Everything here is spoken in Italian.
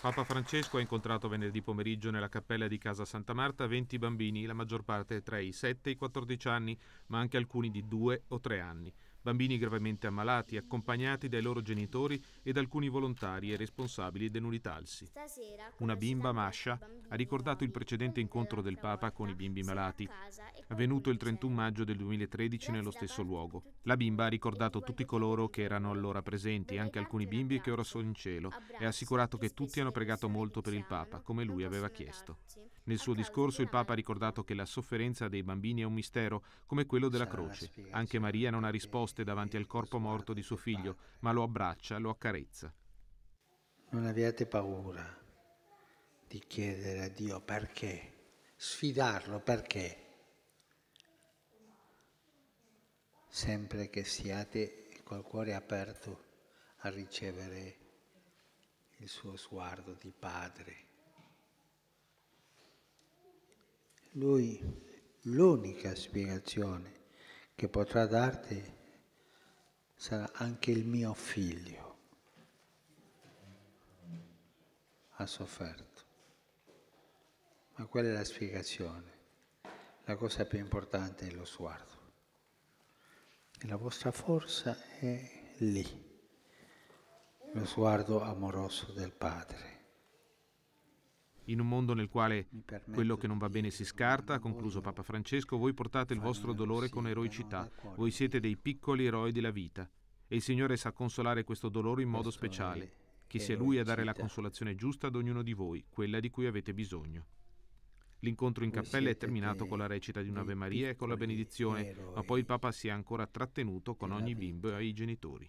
Papa Francesco ha incontrato venerdì pomeriggio nella cappella di Casa Santa Marta 20 bambini, la maggior parte tra i 7 e i 14 anni, ma anche alcuni di 2 o 3 anni bambini gravemente ammalati accompagnati dai loro genitori ed alcuni volontari e responsabili dell'Unitalsi. Una bimba, Masha, ha ricordato il precedente eh, incontro del Papa con i bimbi malati, avvenuto il 31 maggio del 2013 nello stesso luogo. La bimba ha ricordato tutti coloro che erano allora presenti, anche alcuni bimbi che ora sono in cielo, e ha assicurato che tutti hanno pregato molto per il Papa, come lui aveva chiesto. Nel suo discorso il Papa ha ricordato che la sofferenza dei bambini è un mistero, come quello della croce. Anche Maria non ha risposto triste davanti al corpo morto di suo figlio, ma lo abbraccia, lo accarezza. Non abbiate paura di chiedere a Dio perché, sfidarlo perché, sempre che siate col cuore aperto a ricevere il suo sguardo di padre. Lui, l'unica spiegazione che potrà darti è sarà anche il mio figlio ha sofferto. Ma qual è la spiegazione. La cosa più importante è lo sguardo. E la vostra forza è lì, lo sguardo amoroso del Padre. In un mondo nel quale quello che non va bene si scarta, ha concluso Papa Francesco, voi portate il vostro dolore con eroicità, voi siete dei piccoli eroi della vita e il Signore sa consolare questo dolore in modo speciale, che sia Lui a dare la consolazione giusta ad ognuno di voi, quella di cui avete bisogno. L'incontro in cappella è terminato con la recita di un'Ave Maria e con la benedizione, ma poi il Papa si è ancora trattenuto con ogni bimbo e ai genitori.